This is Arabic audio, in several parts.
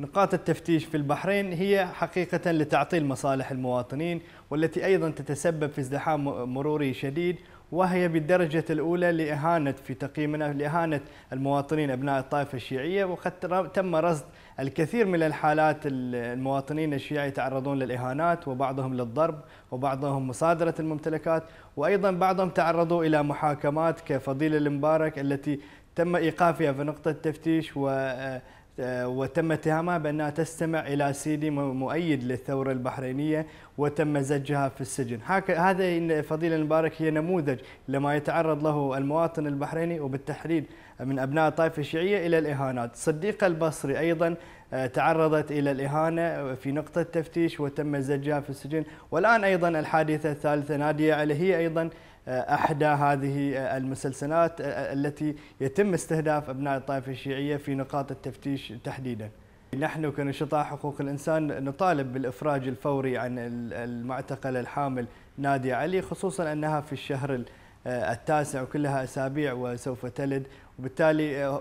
نقاط التفتيش في البحرين هي حقيقة لتعطيل مصالح المواطنين والتي أيضا تتسبب في ازدحام مروري شديد وهي بالدرجة الأولى لإهانة في تقييمنا لإهانة المواطنين أبناء الطائفة الشيعية وقد تم رصد الكثير من الحالات المواطنين الشيعي يتعرضون للإهانات وبعضهم للضرب وبعضهم مصادرة الممتلكات وأيضا بعضهم تعرضوا إلى محاكمات كفضيلة المبارك التي تم إيقافها في نقطة التفتيش و آه، وتم اتهامها بأنها تستمع إلى سيدي مؤيد للثورة البحرينية وتم زجها في السجن هذا فضيلة المبارك هي نموذج لما يتعرض له المواطن البحريني وبالتحديد من أبناء الطائفة الشيعية إلى الإهانات صديقة البصري أيضا آه، تعرضت إلى الإهانة آه، في نقطة تفتيش وتم زجها في السجن والآن أيضا الحادثة الثالثة نادية علي هي أيضا آه، احدى هذه آه، المسلسلات آه، التي يتم استهداف ابناء الطائفه الشيعيه في نقاط التفتيش تحديدا. نحن كنشطاء حقوق الانسان نطالب بالافراج الفوري عن المعتقل الحامل نادي علي خصوصا انها في الشهر التاسع وكلها اسابيع وسوف تلد وبالتالي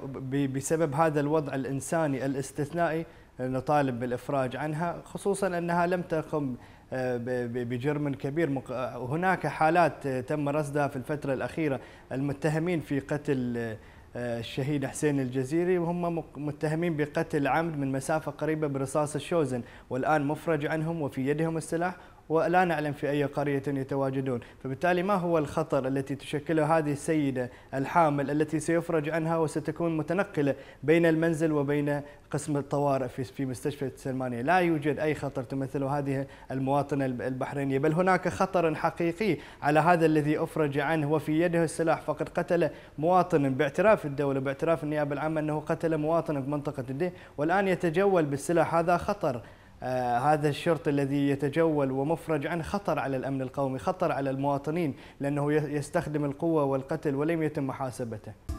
بسبب هذا الوضع الانساني الاستثنائي نطالب بالإفراج عنها خصوصا أنها لم تقم آه، بجرم كبير هناك حالات آه، تم رصدها في الفترة الأخيرة المتهمين في قتل آه، الشهيد حسين الجزيري وهم متهمين بقتل عمد من مسافة قريبة برصاص الشوزن والآن مفرج عنهم وفي يدهم السلاح ولا نعلم في أي قرية يتواجدون فبالتالي ما هو الخطر التي تشكله هذه السيدة الحامل التي سيفرج عنها وستكون متنقلة بين المنزل وبين قسم الطوارئ في في مستشفى سلمانية لا يوجد أي خطر تمثله هذه المواطنة البحرينية بل هناك خطر حقيقي على هذا الذي أفرج عنه وفي يده السلاح فقد قتل مواطنا باعتراف الدولة باعتراف النيابة العامة أنه قتل مواطنا في منطقة الده والآن يتجول بالسلاح هذا خطر آه، هذا الشرطي الذي يتجول ومفرج عنه خطر على الأمن القومي خطر على المواطنين لأنه يستخدم القوة والقتل ولم يتم محاسبته